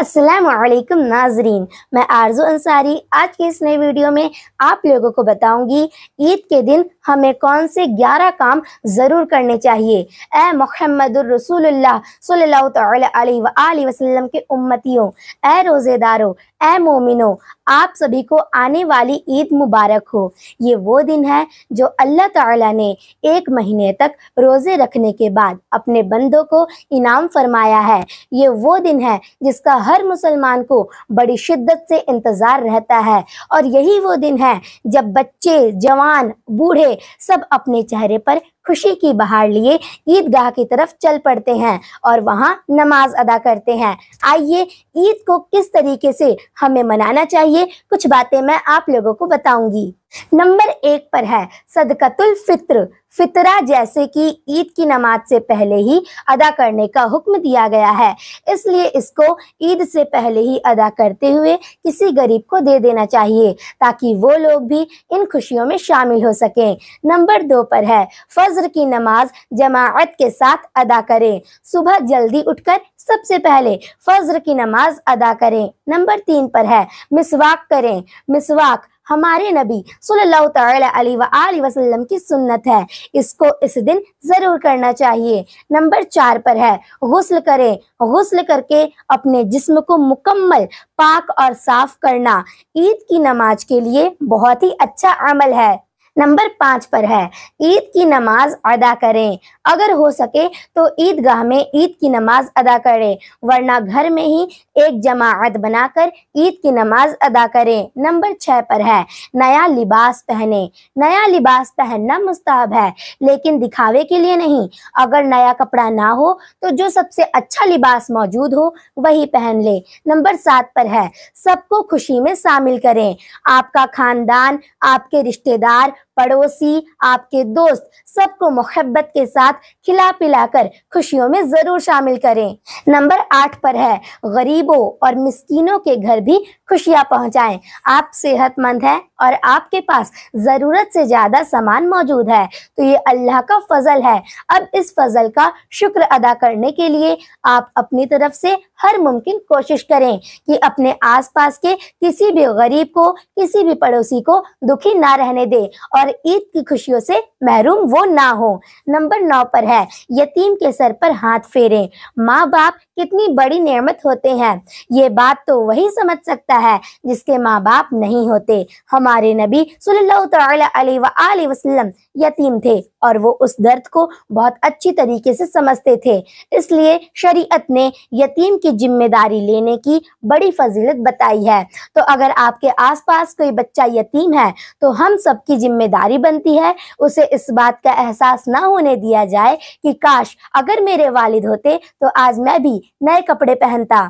असलकम नाजरीन मैं आरजू अंसारी आज की इस नई वीडियो में आप लोगों को बताऊंगी ईद के दिन हमें कौन से 11 काम ज़रूर करने चाहिए ए मोहम्मद वसल्लम के उम्मतियों ए रोज़ेदारों ए मोमिनो आप सभी को आने वाली ईद मुबारक हो ये वो दिन है जो अल्लाह ताला ने एक महीने तक रोज़े रखने के बाद अपने बंदों को इनाम फरमाया है ये वो दिन है जिसका हर मुसलमान को बड़ी शिद्दत से इंतज़ार रहता है और यही वो दिन है जब बच्चे जवान बूढ़े सब अपने चेहरे पर खुशी की बहार लिए ईदगाह की तरफ चल पड़ते हैं और वहाँ नमाज अदा करते हैं आइए ईद को किस तरीके से हमें मनाना चाहिए कुछ बातें मैं आप लोगों को बताऊंगी नंबर एक पर है सदकतुल फित्र फितरा जैसे कि ईद की नमाज से पहले ही अदा करने का हुक्म दिया गया है इसलिए इसको ईद से पहले ही अदा करते हुए किसी गरीब को दे देना चाहिए ताकि वो लोग भी इन खुशियों में शामिल हो सकें नंबर दो पर है फज फजर की नमाज जमात के साथ अदा करें सुबह जल्दी उठकर सबसे पहले फज्र की नमाज अदा करें नंबर तीन पर है मिसवाक करें मिसवाक हमारे नबी सल्लल्लाहु अलैहि वसल्लम की सुन्नत है इसको इस दिन ज़रूर करना चाहिए नंबर चार पर है गुस्ल करें गुस्ल करके अपने जिस्म को मुकम्मल पाक और साफ करना ईद की नमाज के लिए बहुत ही अच्छा अमल है नंबर पाँच पर है ईद की नमाज अदा करें अगर हो सके तो ईदगाह में ईद की नमाज अदा करें वरना घर में ही एक जमात बनाकर ईद की नमाज अदा करें नंबर छः पर है नया लिबास पहने नया लिबास पहनना मुस्ताहब है लेकिन दिखावे के लिए नहीं अगर नया कपड़ा ना हो तो जो सबसे अच्छा लिबास मौजूद हो वही पहन ले नंबर सात पर है सबको खुशी में शामिल करें आपका खानदान आपके रिश्तेदार पड़ोसी आपके दोस्त सबको मोहब्बत के साथ खिला पिलाकर खुशियों में जरूर शामिल करें नंबर आठ पर है गरीबों और मिस्कीनों के घर भी खुशियां पहुंचाएं आप सेहतमंद हैं और आपके पास ज़रूरत से ज़्यादा सामान मौजूद है तो ये अल्लाह का फजल है अब इस फजल का शुक्र अदा करने के लिए आप अपनी तरफ से हर मुमकिन कोशिश करें कि अपने आसपास के किसी भी गरीब को किसी भी पड़ोसी को दुखी ना रहने दे और ईद की खुशियों से महरूम वो ना हो नंबर नौ पर है यतीम के सर पर हाथ फेरें माँ बाप कितनी बड़ी नेमत होते हैं ये बात तो वही समझ सकता है जिसके माँ बाप नहीं होते हमारे नबी सल्लल्लाहु अलैहि वसल्लम यतीम थे और वो उस दर्द को बहुत अच्छी तरीके से समझते थे इसलिए शरीयत ने यतीम की जिम्मेदारी लेने की बड़ी फजीलत बताई है तो अगर आपके आसपास कोई बच्चा यतीम है तो हम सब की जिम्मेदारी बनती है उसे इस बात का एहसास ना होने दिया जाए कि काश अगर मेरे वालिद होते तो आज मैं भी नए कपड़े पहनता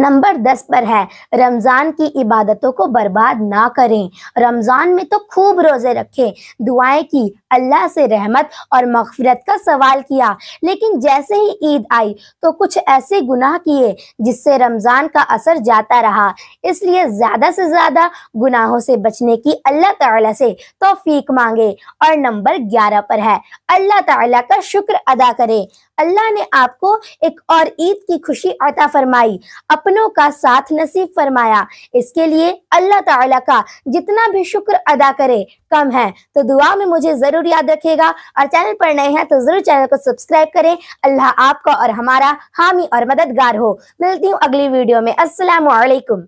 नंबर दस पर है रमज़ान की इबादतों को बर्बाद ना करें रमज़ान में तो खूब रोज़े रखें दुआएं की अल्लाह से रह रहमत और मफफरत का सवाल किया लेकिन जैसे ही ईद आई तो कुछ ऐसे गुनाह किए जिससे रमजान का असर जाता रहा इसलिए ज्यादा से ज्यादा गुनाहों से बचने की अल्लाह तला से तोफीक मांगे और नंबर ग्यारह पर है अल्लाह तला का शुक्र अदा करें अल्लाह ने आपको एक और ईद की खुशी अता फरमाई अपनों का साथ नसीब फरमाया इसके लिए अल्लाह ताला का जितना भी शुक्र अदा करे कम है तो दुआ में मुझे ज़रूर याद रखेगा और चैनल पर नए हैं तो ज़रूर चैनल को सब्सक्राइब करें अल्लाह आपका और हमारा हामी और मददगार हो मिलती हूँ अगली वीडियो में असलकुम